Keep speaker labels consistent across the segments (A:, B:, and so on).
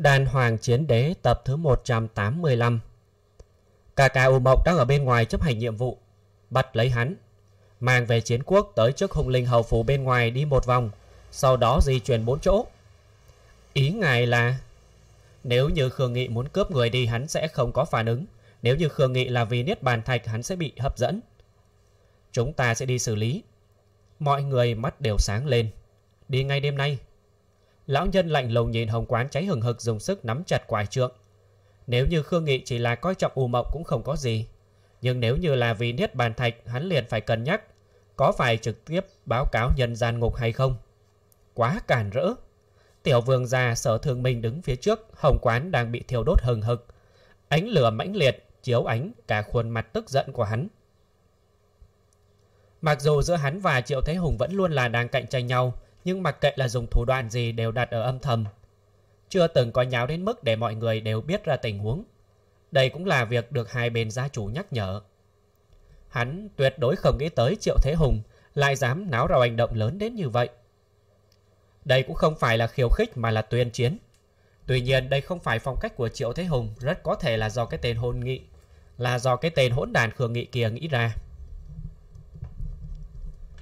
A: Đàn Hoàng Chiến Đế tập thứ 185 Cà cà U Mộc đang ở bên ngoài chấp hành nhiệm vụ Bắt lấy hắn Mang về chiến quốc tới trước hung linh hầu phủ bên ngoài đi một vòng Sau đó di chuyển bốn chỗ Ý ngài là Nếu như Khương Nghị muốn cướp người đi hắn sẽ không có phản ứng Nếu như Khương Nghị là vì Niết Bàn Thạch hắn sẽ bị hấp dẫn Chúng ta sẽ đi xử lý Mọi người mắt đều sáng lên Đi ngay đêm nay Lão nhân lạnh lùng nhìn hồng quán cháy hừng hực dùng sức nắm chặt quải trượng. Nếu như Khương Nghị chỉ là coi trọng u mộng cũng không có gì. Nhưng nếu như là vì niết bàn thạch hắn liền phải cân nhắc có phải trực tiếp báo cáo nhân gian ngục hay không. Quá cản rỡ. Tiểu vương già sở thương minh đứng phía trước, hồng quán đang bị thiêu đốt hừng hực. Ánh lửa mãnh liệt, chiếu ánh cả khuôn mặt tức giận của hắn. Mặc dù giữa hắn và Triệu Thế Hùng vẫn luôn là đang cạnh tranh nhau, nhưng mặc kệ là dùng thủ đoạn gì đều đặt ở âm thầm. Chưa từng có nháo đến mức để mọi người đều biết ra tình huống. Đây cũng là việc được hai bên gia chủ nhắc nhở. Hắn tuyệt đối không nghĩ tới Triệu Thế Hùng lại dám náo rào hành động lớn đến như vậy. Đây cũng không phải là khiêu khích mà là tuyên chiến. Tuy nhiên đây không phải phong cách của Triệu Thế Hùng, rất có thể là do cái tên hôn nghị, là do cái tên hỗn đàn khương nghị kia nghĩ ra.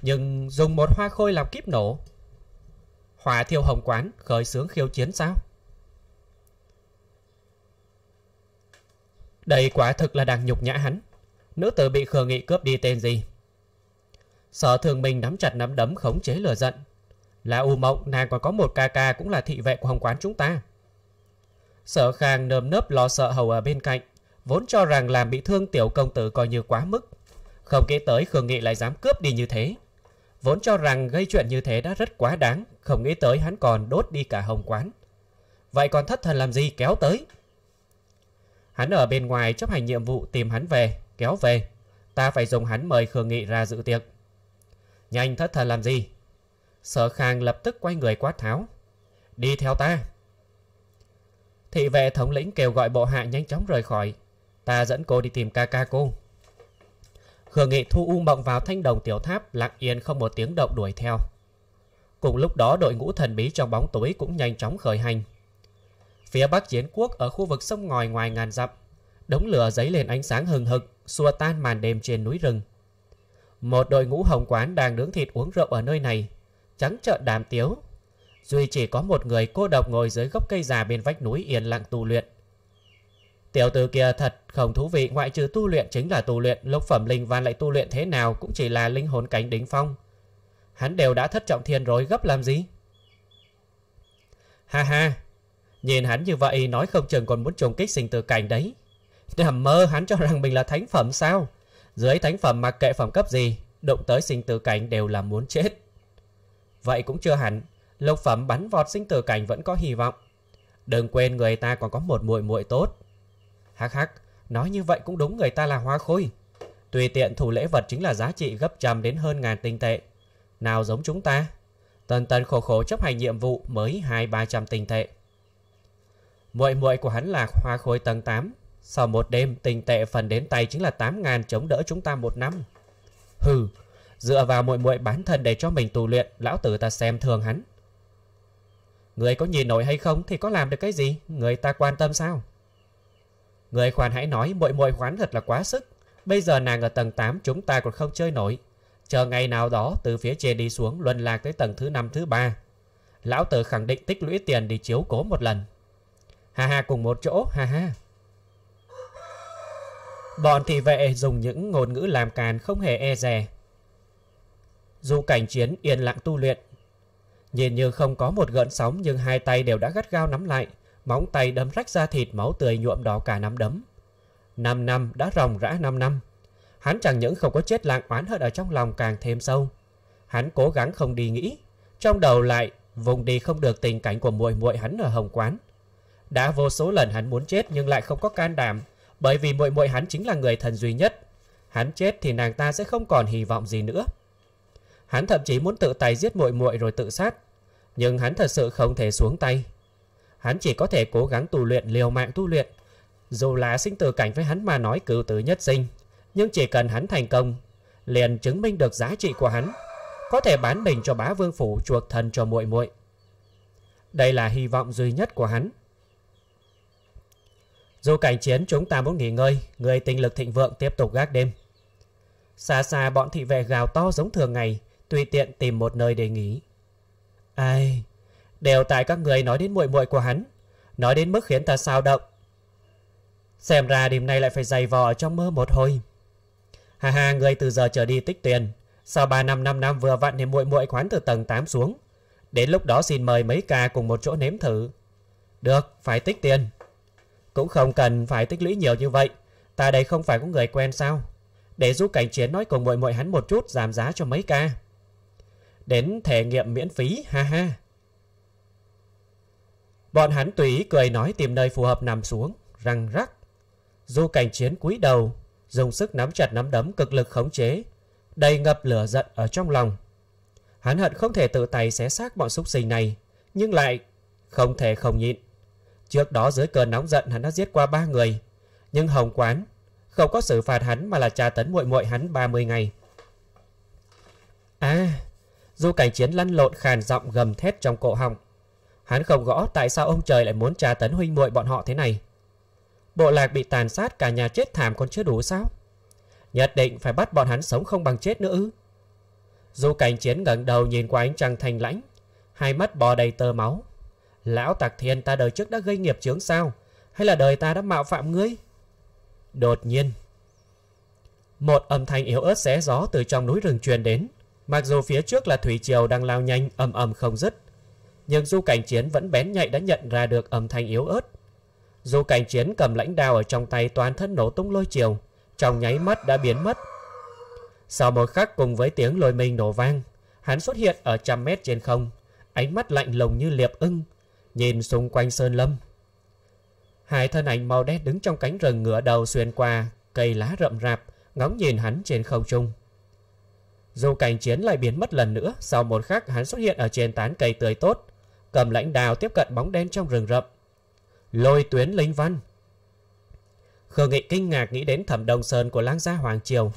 A: Nhưng dùng một hoa khôi làm kiếp nổ Hòa thiêu hồng quán khởi xướng khiêu chiến sao? Đây quả thực là đang nhục nhã hắn. Nữ tử bị khờ nghị cướp đi tên gì? Sở thường mình nắm chặt nắm đấm khống chế lửa giận. Là u mộng nàng còn có một ca ca cũng là thị vệ của hồng quán chúng ta. Sở khang nơm nớp lo sợ hầu ở bên cạnh. Vốn cho rằng làm bị thương tiểu công tử coi như quá mức. Không kể tới khờ nghị lại dám cướp đi như thế. Vốn cho rằng gây chuyện như thế đã rất quá đáng không nghĩ tới hắn còn đốt đi cả hồng quán Vậy còn thất thần làm gì kéo tới Hắn ở bên ngoài chấp hành nhiệm vụ tìm hắn về Kéo về Ta phải dùng hắn mời Khương Nghị ra dự tiệc Nhanh thất thần làm gì Sở khang lập tức quay người quát tháo Đi theo ta Thị vệ thống lĩnh kêu gọi bộ hạ nhanh chóng rời khỏi Ta dẫn cô đi tìm ca ca cô Khương Nghị thu u mộng vào thanh đồng tiểu tháp lặng yên không một tiếng động đuổi theo Cùng lúc đó đội ngũ thần bí trong bóng tối cũng nhanh chóng khởi hành. Phía Bắc Chiến Quốc ở khu vực sông ngòi ngoài ngàn dặm, đống lửa giấy lên ánh sáng hừng hực, xua tan màn đêm trên núi rừng. Một đội ngũ hồng quán đang nướng thịt uống rượu ở nơi này, trắng trợn đàm tiếu. Duy chỉ có một người cô độc ngồi dưới gốc cây già bên vách núi yên lặng tu luyện. Tiểu tử kia thật không thú vị ngoại trừ tu luyện chính là tu luyện Lục phẩm linh và lại tu luyện thế nào cũng chỉ là linh hồn cánh đính phong Hắn đều đã thất trọng thiên rồi gấp làm gì? Ha ha, nhìn hắn như vậy nói không chừng còn muốn trùng kích sinh tử cảnh đấy. Nằm mơ hắn cho rằng mình là thánh phẩm sao? Dưới thánh phẩm mặc kệ phẩm cấp gì, động tới sinh tử cảnh đều là muốn chết. Vậy cũng chưa hẳn, lộc phẩm bắn vọt sinh tử cảnh vẫn có hy vọng. Đừng quên người ta còn có một muội muội tốt. Hắc hắc, nói như vậy cũng đúng người ta là hoa khôi. Tùy tiện thủ lễ vật chính là giá trị gấp trăm đến hơn ngàn tinh tệ nào giống chúng ta. Tần tần khổ khổ chấp hành nhiệm vụ mới hai ba trăm tinh tệ. Mội mội của hắn là hoa khôi tầng 8. Sau một đêm tinh tệ phần đến tay chính là 8.000 chống đỡ chúng ta một năm. Hừ, dựa vào mội mội bán thân để cho mình tu luyện, lão tử ta xem thường hắn. Người có nhìn nổi hay không thì có làm được cái gì, người ta quan tâm sao? Người khoan hãy nói mội mội khoán thật là quá sức, bây giờ nàng ở tầng 8 chúng ta còn không chơi nổi, Chờ ngày nào đó từ phía trên đi xuống luân lạc tới tầng thứ năm thứ ba Lão tử khẳng định tích lũy tiền đi chiếu cố một lần Ha ha cùng một chỗ ha ha Bọn thị vệ dùng những ngôn ngữ làm càn không hề e dè Dù cảnh chiến yên lặng tu luyện Nhìn như không có một gợn sóng nhưng hai tay đều đã gắt gao nắm lại Móng tay đấm rách ra thịt máu tươi nhuộm đỏ cả nắm đấm 5 năm đã ròng rã 5 năm hắn chẳng những không có chết lặng oán hơn ở trong lòng càng thêm sâu. Hắn cố gắng không đi nghĩ, trong đầu lại vùng đi không được tình cảnh của muội muội hắn ở Hồng Quán. Đã vô số lần hắn muốn chết nhưng lại không có can đảm, bởi vì muội muội hắn chính là người thần duy nhất. Hắn chết thì nàng ta sẽ không còn hy vọng gì nữa. Hắn thậm chí muốn tự tay giết muội muội rồi tự sát, nhưng hắn thật sự không thể xuống tay. Hắn chỉ có thể cố gắng tu luyện liều mạng tu luyện, dù là sinh tử cảnh với hắn mà nói cứu tử nhất sinh nhưng chỉ cần hắn thành công Liền chứng minh được giá trị của hắn Có thể bán mình cho bá vương phủ chuộc thần cho muội muội Đây là hy vọng duy nhất của hắn Dù cảnh chiến chúng ta muốn nghỉ ngơi Người tinh lực thịnh vượng tiếp tục gác đêm Xa xa bọn thị vệ gào to giống thường ngày Tùy tiện tìm một nơi để nghỉ Ai Đều tại các người nói đến muội muội của hắn Nói đến mức khiến ta sao động Xem ra đêm nay lại phải giày vò ở trong mơ một hồi Hà hà người từ giờ trở đi tích tiền. Sau 3 năm 5 năm vừa vặn thì muội muội khoán từ tầng 8 xuống. Đến lúc đó xin mời mấy ca cùng một chỗ nếm thử. Được, phải tích tiền. Cũng không cần phải tích lũy nhiều như vậy. Ta đây không phải có người quen sao? Để giúp cảnh chiến nói cùng muội muội hắn một chút giảm giá cho mấy ca. Đến thể nghiệm miễn phí, ha ha. Bọn hắn tùy ý cười nói tìm nơi phù hợp nằm xuống, răng rắc. Du cảnh chiến cúi đầu, dùng sức nắm chặt nắm đấm cực lực khống chế, đầy ngập lửa giận ở trong lòng. Hắn hận không thể tự tay xé xác bọn súc sinh này, nhưng lại không thể không nhịn. Trước đó dưới cơn nóng giận hắn đã giết qua ba người, nhưng Hồng Quán không có xử phạt hắn mà là tra tấn muội muội hắn 30 ngày. À, Du Cảnh Chiến lăn lộn khàn giọng gầm thét trong cổ họng. Hắn không rõ tại sao ông trời lại muốn tra tấn huynh muội bọn họ thế này. Bộ lạc bị tàn sát cả nhà chết thảm còn chưa đủ sao? Nhất định phải bắt bọn hắn sống không bằng chết nữa ư? Du cảnh chiến ngẩng đầu nhìn qua ánh trăng thành lãnh, hai mắt bò đầy tơ máu. Lão tạc thiên ta đời trước đã gây nghiệp chướng sao? Hay là đời ta đã mạo phạm ngươi? Đột nhiên, một âm thanh yếu ớt xé gió từ trong núi rừng truyền đến. Mặc dù phía trước là thủy triều đang lao nhanh ầm ầm không dứt, nhưng du cảnh chiến vẫn bén nhạy đã nhận ra được âm thanh yếu ớt dù cảnh chiến cầm lãnh đao ở trong tay toàn thân nổ tung lôi chiều, trong nháy mắt đã biến mất. Sau một khắc cùng với tiếng lôi mình nổ vang, hắn xuất hiện ở trăm mét trên không, ánh mắt lạnh lùng như liệp ưng, nhìn xung quanh sơn lâm. Hai thân ảnh màu đen đứng trong cánh rừng ngựa đầu xuyên qua, cây lá rậm rạp, ngóng nhìn hắn trên không trung. Dù cảnh chiến lại biến mất lần nữa, sau một khắc hắn xuất hiện ở trên tán cây tươi tốt, cầm lãnh đào tiếp cận bóng đen trong rừng rậm, Lôi tuyến linh văn Khương Nghị kinh ngạc nghĩ đến Thẩm Đông Sơn của Lang gia Hoàng Triều.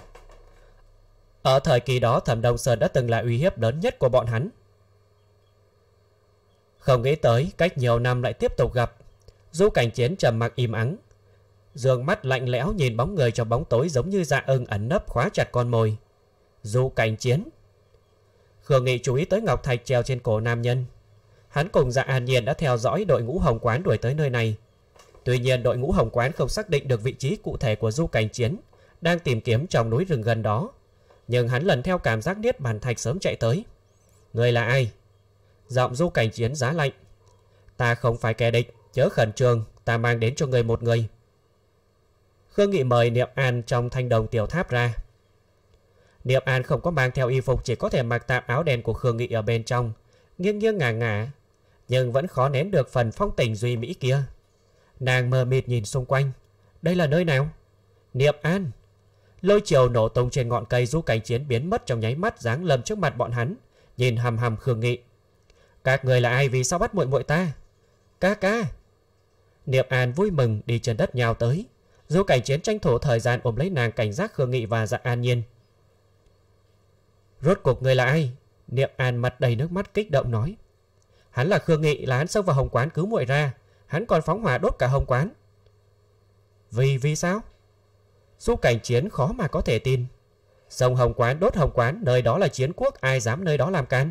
A: Ở thời kỳ đó Thẩm Đông Sơn đã từng là uy hiếp lớn nhất của bọn hắn. Không nghĩ tới cách nhiều năm lại tiếp tục gặp. Du cảnh chiến trầm mặc im ắng. Dương mắt lạnh lẽo nhìn bóng người trong bóng tối giống như dạ ưng ẩn nấp khóa chặt con mồi. Du cảnh chiến. Khương Nghị chú ý tới Ngọc Thạch treo trên cổ nam nhân. Hắn cùng Dạ an Nhiên đã theo dõi đội ngũ Hồng Quán đuổi tới nơi này. Tuy nhiên đội ngũ Hồng Quán không xác định được vị trí cụ thể của du cảnh chiến, đang tìm kiếm trong núi rừng gần đó. Nhưng hắn lần theo cảm giác niết bàn thạch sớm chạy tới. Người là ai? Giọng du cảnh chiến giá lạnh. Ta không phải kẻ địch, chớ khẩn trương, ta mang đến cho người một người. Khương Nghị mời Niệm An trong thanh đồng tiểu tháp ra. Niệm An không có mang theo y phục chỉ có thể mặc tạm áo đen của Khương Nghị ở bên trong. Nghiêng nghiêng ngả ngả, nhưng vẫn khó nén được phần phong tình duy mỹ kia. Nàng mờ mịt nhìn xung quanh. Đây là nơi nào? Niệm An. Lôi chiều nổ tung trên ngọn cây du cánh chiến biến mất trong nháy mắt dáng lầm trước mặt bọn hắn, nhìn hầm hầm khương nghị. Các người là ai vì sao bắt muội muội ta? Ca ca. Niệm An vui mừng đi trên đất nhào tới. Du cảnh chiến tranh thủ thời gian ôm lấy nàng cảnh giác khương nghị và dạ an nhiên. Rốt cuộc người là ai? Niệm An mặt đầy nước mắt kích động nói. Hắn là Khương Nghị là hắn xông vào hồng quán cứu muội ra. Hắn còn phóng hỏa đốt cả hồng quán. Vì vì sao? Du cảnh chiến khó mà có thể tin. Sông hồng quán đốt hồng quán, nơi đó là chiến quốc, ai dám nơi đó làm can.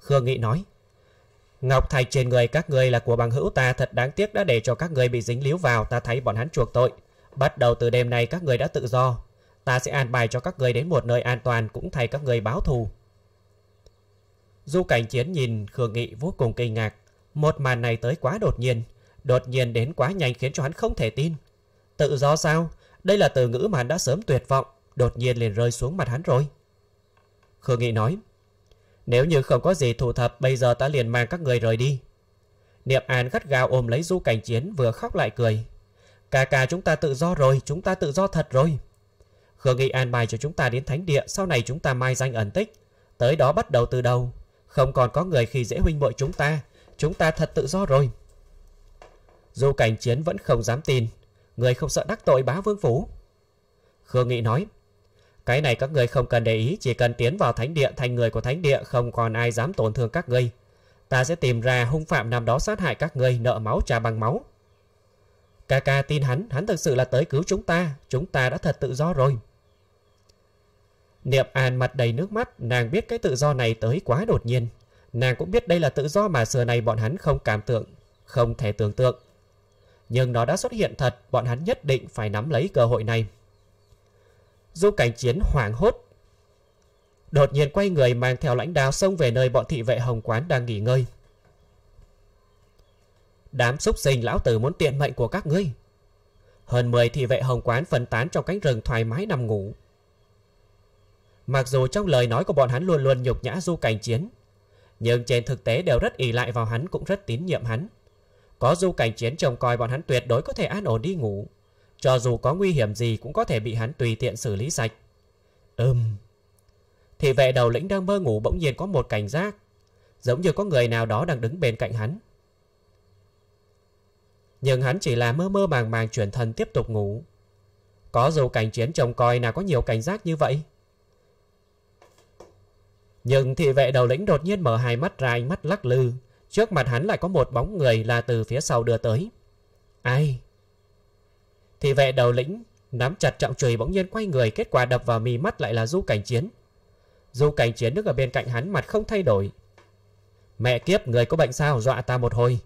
A: Khương Nghị nói. Ngọc Thạch trên người các người là của bằng hữu ta thật đáng tiếc đã để cho các người bị dính líu vào ta thấy bọn hắn chuộc tội. Bắt đầu từ đêm nay các người đã tự do. Ta sẽ an bài cho các người đến một nơi an toàn cũng thay các người báo thù. Du Cảnh Chiến nhìn Khương Nghị vô cùng kinh ngạc. Một màn này tới quá đột nhiên, đột nhiên đến quá nhanh khiến cho hắn không thể tin. Tự do sao? Đây là từ ngữ mà đã sớm tuyệt vọng, đột nhiên liền rơi xuống mặt hắn rồi. Khương Nghị nói, nếu như không có gì thu thập, bây giờ ta liền mang các người rời đi. Niệm An gắt gao ôm lấy Du Cảnh Chiến vừa khóc lại cười. Cà cà chúng ta tự do rồi, chúng ta tự do thật rồi. Khương Nghị an bài cho chúng ta đến thánh địa, sau này chúng ta mai danh ẩn tích. Tới đó bắt đầu từ đầu, không còn có người khi dễ huynh muội chúng ta Chúng ta thật tự do rồi Du cảnh chiến vẫn không dám tin Người không sợ đắc tội bá vương phủ Khương Nghị nói Cái này các người không cần để ý Chỉ cần tiến vào thánh địa thành người của thánh địa Không còn ai dám tổn thương các ngươi Ta sẽ tìm ra hung phạm năm đó sát hại các ngươi Nợ máu trả bằng máu Ca ca tin hắn Hắn thực sự là tới cứu chúng ta Chúng ta đã thật tự do rồi Niệm An mặt đầy nước mắt, nàng biết cái tự do này tới quá đột nhiên. Nàng cũng biết đây là tự do mà xưa này bọn hắn không cảm tưởng, không thể tưởng tượng. Nhưng nó đã xuất hiện thật, bọn hắn nhất định phải nắm lấy cơ hội này. Du cảnh chiến hoảng hốt. Đột nhiên quay người mang theo lãnh đào xông về nơi bọn thị vệ hồng quán đang nghỉ ngơi. Đám xúc sinh lão tử muốn tiện mệnh của các ngươi. Hơn 10 thị vệ hồng quán phân tán trong cánh rừng thoải mái nằm ngủ. Mặc dù trong lời nói của bọn hắn luôn luôn nhục nhã Du Cảnh Chiến, nhưng trên thực tế đều rất ỷ lại vào hắn cũng rất tín nhiệm hắn. Có Du Cảnh Chiến trông coi bọn hắn tuyệt đối có thể an ổn đi ngủ, cho dù có nguy hiểm gì cũng có thể bị hắn tùy tiện xử lý sạch. Ừm. Thì vệ đầu lĩnh đang mơ ngủ bỗng nhiên có một cảnh giác, giống như có người nào đó đang đứng bên cạnh hắn. Nhưng hắn chỉ là mơ mơ màng màng chuyển thần tiếp tục ngủ. Có dù cảnh chiến trông coi nào có nhiều cảnh giác như vậy? Nhưng thị vệ đầu lĩnh đột nhiên mở hai mắt ra ánh mắt lắc lư. Trước mặt hắn lại có một bóng người là từ phía sau đưa tới. Ai? Thị vệ đầu lĩnh nắm chặt trọng chùy bỗng nhiên quay người kết quả đập vào mì mắt lại là du cảnh chiến. Du cảnh chiến đứng ở bên cạnh hắn mặt không thay đổi. Mẹ kiếp người có bệnh sao dọa ta một hồi.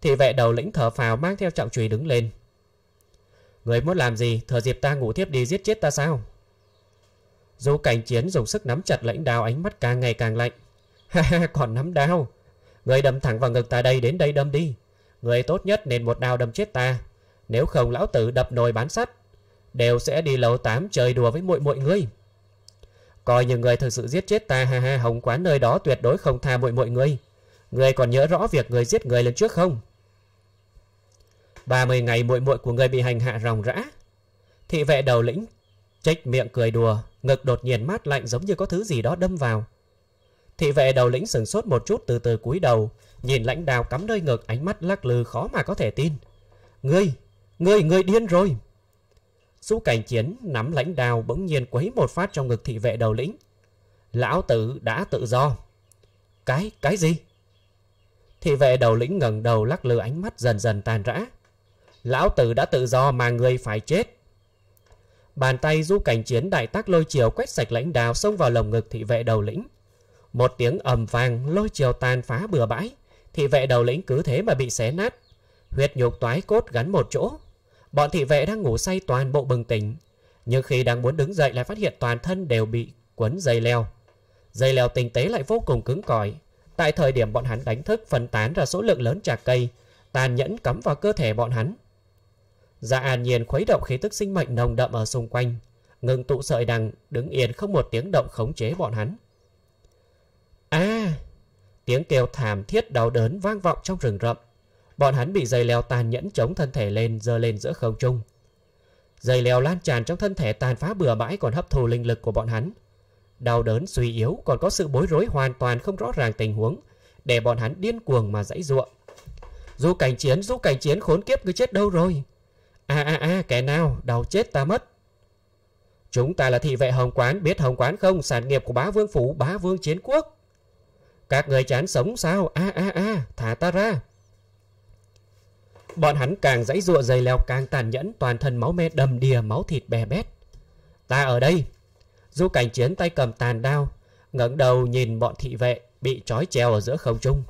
A: Thị vệ đầu lĩnh thở phào mang theo trọng chùy đứng lên. Người muốn làm gì thờ dịp ta ngủ thiếp đi giết chết ta sao? Dấu cảnh chiến dùng sức nắm chặt lãnh đao ánh mắt càng ngày càng lạnh. Ha ha, còn nắm đao. Người đâm thẳng vào ngực ta đây đến đây đâm đi. Người tốt nhất nên một đao đâm chết ta. Nếu không lão tử đập nồi bán sắt. Đều sẽ đi lầu 8 chơi đùa với muội muội ngươi. Coi như người thực sự giết chết ta ha ha hồng quán nơi đó tuyệt đối không tha muội muội ngươi. Người còn nhớ rõ việc người giết người lần trước không? 30 ngày muội muội của người bị hành hạ ròng rã. Thị vệ đầu lĩnh Trích miệng cười đùa, ngực đột nhiên mát lạnh giống như có thứ gì đó đâm vào. Thị vệ đầu lĩnh sừng sốt một chút từ từ cúi đầu, nhìn lãnh đào cắm nơi ngực ánh mắt lắc lư khó mà có thể tin. Ngươi, ngươi, ngươi điên rồi. Du cảnh chiến nắm lãnh đào bỗng nhiên quấy một phát trong ngực thị vệ đầu lĩnh. Lão tử đã tự do. Cái, cái gì? Thị vệ đầu lĩnh ngẩng đầu lắc lư ánh mắt dần dần tàn rã. Lão tử đã tự do mà người phải chết. Bàn tay du cảnh chiến đại tác lôi chiều quét sạch lãnh đào xông vào lồng ngực thị vệ đầu lĩnh. Một tiếng ầm vàng lôi chiều tàn phá bừa bãi. Thị vệ đầu lĩnh cứ thế mà bị xé nát. Huyết nhục toái cốt gắn một chỗ. Bọn thị vệ đang ngủ say toàn bộ bừng tỉnh. Nhưng khi đang muốn đứng dậy lại phát hiện toàn thân đều bị quấn dây leo. Dây leo tinh tế lại vô cùng cứng cỏi. Tại thời điểm bọn hắn đánh thức phân tán ra số lượng lớn trà cây. Tàn nhẫn cắm vào cơ thể bọn hắn. Dạ an nhiên khuấy động khí tức sinh mệnh nồng đậm ở xung quanh, ngừng tụ sợi đằng, đứng yên không một tiếng động khống chế bọn hắn. a Tiếng kêu thảm thiết đau đớn vang vọng trong rừng rậm. Bọn hắn bị dây leo tàn nhẫn chống thân thể lên, dơ lên giữa không trung. Dây leo lan tràn trong thân thể tàn phá bừa bãi còn hấp thụ linh lực của bọn hắn. Đau đớn suy yếu còn có sự bối rối hoàn toàn không rõ ràng tình huống, để bọn hắn điên cuồng mà dãy ruộng. Du cảnh chiến, du cảnh chiến khốn kiếp người chết đâu rồi a a a kẻ nào đau chết ta mất Chúng ta là thị vệ Hồng Quán Biết Hồng Quán không sản nghiệp của bá vương phủ Bá vương chiến quốc Các người chán sống sao a a a thả ta ra Bọn hắn càng dãy ruộng dày leo càng tàn nhẫn Toàn thân máu me đầm đìa máu thịt bè bét Ta ở đây Du cảnh chiến tay cầm tàn đao ngẩng đầu nhìn bọn thị vệ Bị trói treo ở giữa không trung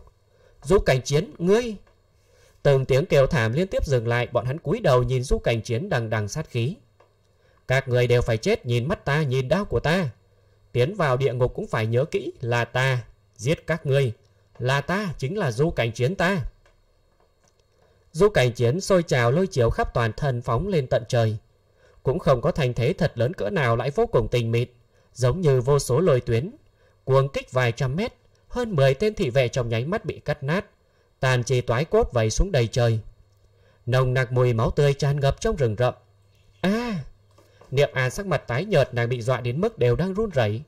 A: Du cảnh chiến ngươi Từng tiếng kêu thảm liên tiếp dừng lại, bọn hắn cúi đầu nhìn du cảnh chiến đằng đằng sát khí. Các người đều phải chết, nhìn mắt ta, nhìn đau của ta. Tiến vào địa ngục cũng phải nhớ kỹ là ta, giết các ngươi. Là ta, chính là du cảnh chiến ta. Du cảnh chiến sôi trào lôi chiếu khắp toàn thân phóng lên tận trời. Cũng không có thành thế thật lớn cỡ nào lại vô cùng tình mịt, giống như vô số lôi tuyến. Cuồng kích vài trăm mét, hơn 10 tên thị vệ trong nháy mắt bị cắt nát, tàn chi toái cốt vẩy xuống đầy trời. Nồng nặc mùi máu tươi tràn ngập trong rừng rậm. a à, Niệm An sắc mặt tái nhợt nàng bị dọa đến mức đều đang run rẩy.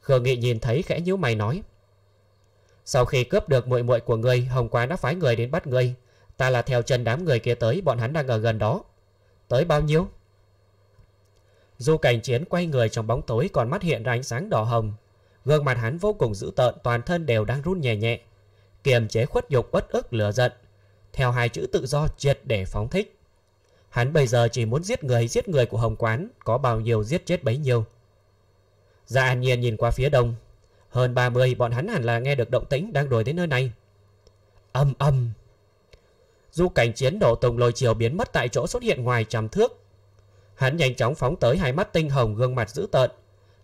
A: Khương Nghị nhìn thấy khẽ nhíu mày nói: "Sau khi cướp được muội muội của ngươi, Hồng Quán đã phái người đến bắt ngươi, ta là theo chân đám người kia tới, bọn hắn đang ở gần đó." "Tới bao nhiêu?" Du Cảnh Chiến quay người trong bóng tối còn mắt hiện ra ánh sáng đỏ hồng, gương mặt hắn vô cùng dữ tợn, toàn thân đều đang run nhẹ nhẹ kiềm chế khuất nhục bất ức lừa giận, theo hai chữ tự do triệt để phóng thích. Hắn bây giờ chỉ muốn giết người giết người của Hồng Quán, có bao nhiêu giết chết bấy nhiêu. Gia dạ An Nhiên nhìn qua phía đông, hơn 30 bọn hắn hẳn là nghe được động tĩnh đang đuổi đến nơi này. Âm âm. Du cảnh chiến đổ tùng lôi chiều biến mất tại chỗ xuất hiện ngoài trăm thước. Hắn nhanh chóng phóng tới hai mắt tinh hồng gương mặt dữ tợn.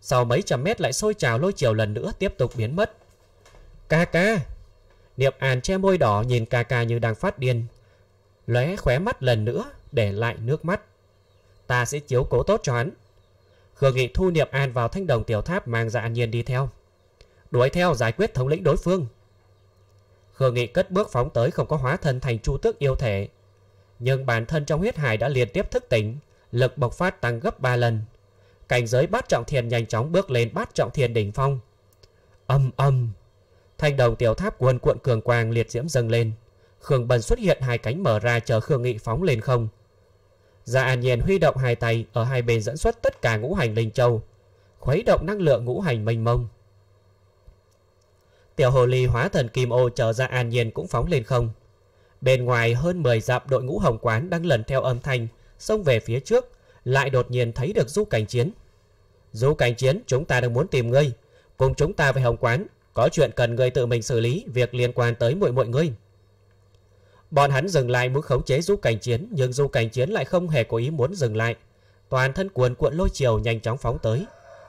A: Sau mấy trăm mét lại sôi trào lôi chiều lần nữa tiếp tục biến mất. Ca ca! Niệm An che môi đỏ nhìn ca ca như đang phát điên. Lóe khóe mắt lần nữa, để lại nước mắt. Ta sẽ chiếu cố tốt cho hắn. Khương Nghị thu Niệm An vào thanh đồng tiểu tháp mang ra an nhiên đi theo. Đuổi theo giải quyết thống lĩnh đối phương. Khương Nghị cất bước phóng tới không có hóa thân thành chu tước yêu thể. Nhưng bản thân trong huyết hải đã liên tiếp thức tỉnh, lực bộc phát tăng gấp 3 lần. Cảnh giới bát trọng thiền nhanh chóng bước lên bát trọng thiền đỉnh phong. Âm âm! Thanh đồng tiểu tháp của hân cuộn cường quang liệt diễm dâng lên. Khương bần xuất hiện hai cánh mở ra chờ Khương Nghị phóng lên không. Gia An Nhiên huy động hai tay ở hai bên dẫn xuất tất cả ngũ hành linh châu, khuấy động năng lượng ngũ hành mênh mông. Tiểu hồ ly hóa thần kim ô chờ Gia An Nhiên cũng phóng lên không. Bên ngoài hơn 10 dặm đội ngũ hồng quán đang lần theo âm thanh xông về phía trước, lại đột nhiên thấy được Du Cảnh Chiến. Du Cảnh Chiến, chúng ta đang muốn tìm ngươi, cùng chúng ta về hồng quán, có chuyện cần người tự mình xử lý Việc liên quan tới muội muội ngươi Bọn hắn dừng lại muốn khống chế du cảnh chiến Nhưng du cảnh chiến lại không hề có ý muốn dừng lại Toàn thân cuồn cuộn lôi chiều nhanh chóng phóng tới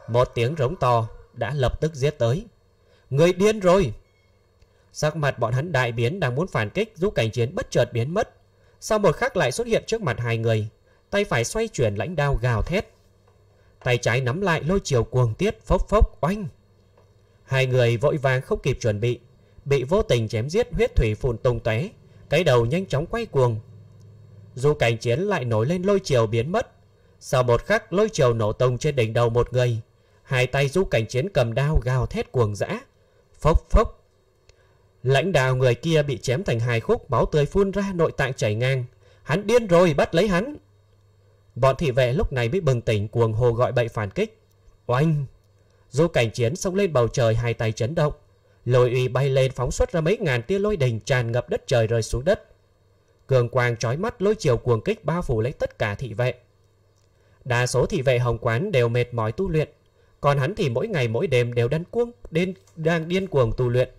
A: Một tiếng rống to Đã lập tức giết tới Người điên rồi Sắc mặt bọn hắn đại biến đang muốn phản kích Du cảnh chiến bất chợt biến mất Sau một khắc lại xuất hiện trước mặt hai người Tay phải xoay chuyển lãnh đao gào thét Tay trái nắm lại lôi chiều cuồng tiết phốc phốc oanh Hai người vội vàng không kịp chuẩn bị, bị vô tình chém giết huyết thủy phun tung tóe, cái đầu nhanh chóng quay cuồng. Dù cảnh chiến lại nổi lên lôi chiều biến mất, sau một khắc lôi chiều nổ tung trên đỉnh đầu một người, hai tay du cảnh chiến cầm đao gào thét cuồng dã, phốc phốc. Lãnh đạo người kia bị chém thành hai khúc, máu tươi phun ra nội tạng chảy ngang. Hắn điên rồi, bắt lấy hắn. Bọn thị vệ lúc này mới bừng tỉnh cuồng hồ gọi bậy phản kích. Oanh! Du cảnh chiến xông lên bầu trời hai tay chấn động. Lôi uy bay lên phóng xuất ra mấy ngàn tia lôi đình tràn ngập đất trời rơi xuống đất. Cường quang trói mắt lôi chiều cuồng kích bao phủ lấy tất cả thị vệ. Đa số thị vệ hồng quán đều mệt mỏi tu luyện. Còn hắn thì mỗi ngày mỗi đêm đều đan cuông, đen, đang điên cuồng tu luyện.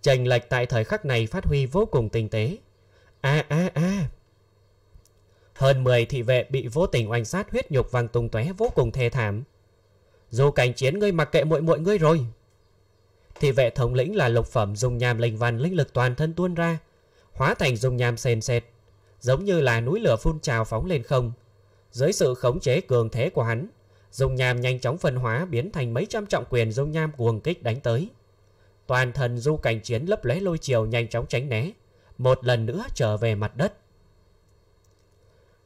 A: Chành lệch tại thời khắc này phát huy vô cùng tinh tế. a a a Hơn 10 thị vệ bị vô tình oanh sát huyết nhục văng tung tóe vô cùng thê thảm. Dù cảnh chiến ngươi mặc kệ muội muội ngươi rồi Thì vệ thống lĩnh là lục phẩm dùng nhàm linh văn linh lực toàn thân tuôn ra Hóa thành dùng nhàm sền sệt Giống như là núi lửa phun trào phóng lên không Dưới sự khống chế cường thế của hắn Dùng nhàm nhanh chóng phân hóa biến thành mấy trăm trọng quyền dung nham cuồng kích đánh tới Toàn thần du cảnh chiến lấp lóe lôi chiều nhanh chóng tránh né Một lần nữa trở về mặt đất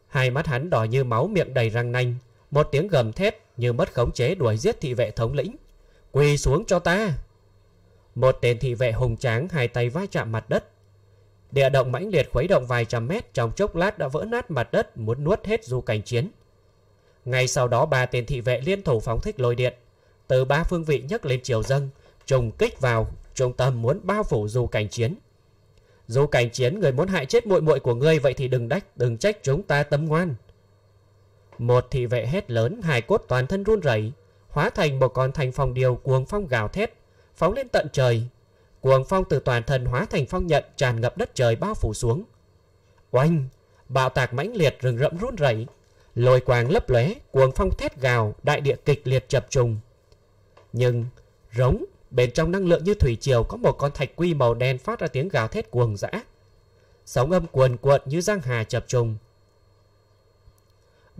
A: Hai mắt hắn đỏ như máu miệng đầy răng nanh Một tiếng gầm thét như mất khống chế đuổi giết thị vệ thống lĩnh. Quỳ xuống cho ta! Một tên thị vệ hùng tráng hai tay vai chạm mặt đất. Địa động mãnh liệt khuấy động vài trăm mét trong chốc lát đã vỡ nát mặt đất muốn nuốt hết du cảnh chiến. Ngay sau đó ba tên thị vệ liên thủ phóng thích lôi điện. Từ ba phương vị nhấc lên chiều dâng, trùng kích vào, trung tâm muốn bao phủ du cảnh chiến. Du cảnh chiến người muốn hại chết muội muội của ngươi vậy thì đừng đách, đừng trách chúng ta tâm ngoan. Một thị vệ hét lớn, hài cốt toàn thân run rẩy, hóa thành một con thành phong điều cuồng phong gào thét, phóng lên tận trời. Cuồng phong từ toàn thân hóa thành phong nhận tràn ngập đất trời bao phủ xuống. Oanh, bạo tạc mãnh liệt rừng rậm run rẩy, lôi quang lấp lóe, cuồng phong thét gào, đại địa kịch liệt chập trùng. Nhưng rống bên trong năng lượng như thủy triều có một con thạch quy màu đen phát ra tiếng gào thét cuồng dã. Sóng âm cuồn cuộn như giang hà chập trùng